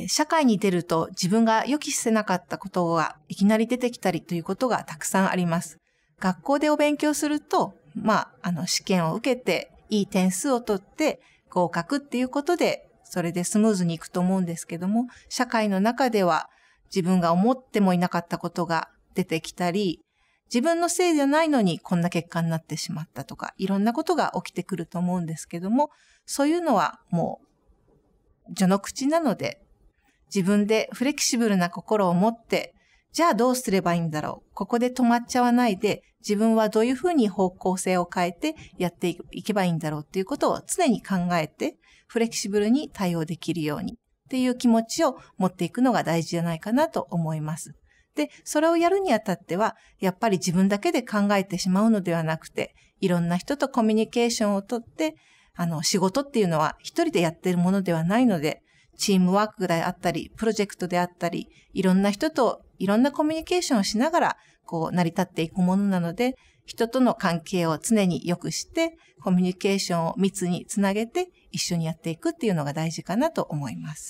えー、社会に出ると自分が予期してなかったことがいきなり出てきたりということがたくさんあります。学校でお勉強すると、まあ、あの、試験を受けて、いい点数を取って、合格っていうことで、それでスムーズにいくと思うんですけども、社会の中では自分が思ってもいなかったことが出てきたり、自分のせいじゃないのにこんな結果になってしまったとか、いろんなことが起きてくると思うんですけども、そういうのはもう、序の口なので、自分でフレキシブルな心を持って、じゃあどうすればいいんだろう。ここで止まっちゃわないで、自分はどういうふうに方向性を変えてやっていけばいいんだろうっていうことを常に考えて、フレキシブルに対応できるようにっていう気持ちを持っていくのが大事じゃないかなと思います。で、それをやるにあたっては、やっぱり自分だけで考えてしまうのではなくて、いろんな人とコミュニケーションをとって、あの、仕事っていうのは一人でやってるものではないので、チームワークであったり、プロジェクトであったり、いろんな人といろんなコミュニケーションをしながら、こう、成り立っていくものなので、人との関係を常に良くして、コミュニケーションを密につなげて、一緒にやっていくっていうのが大事かなと思います。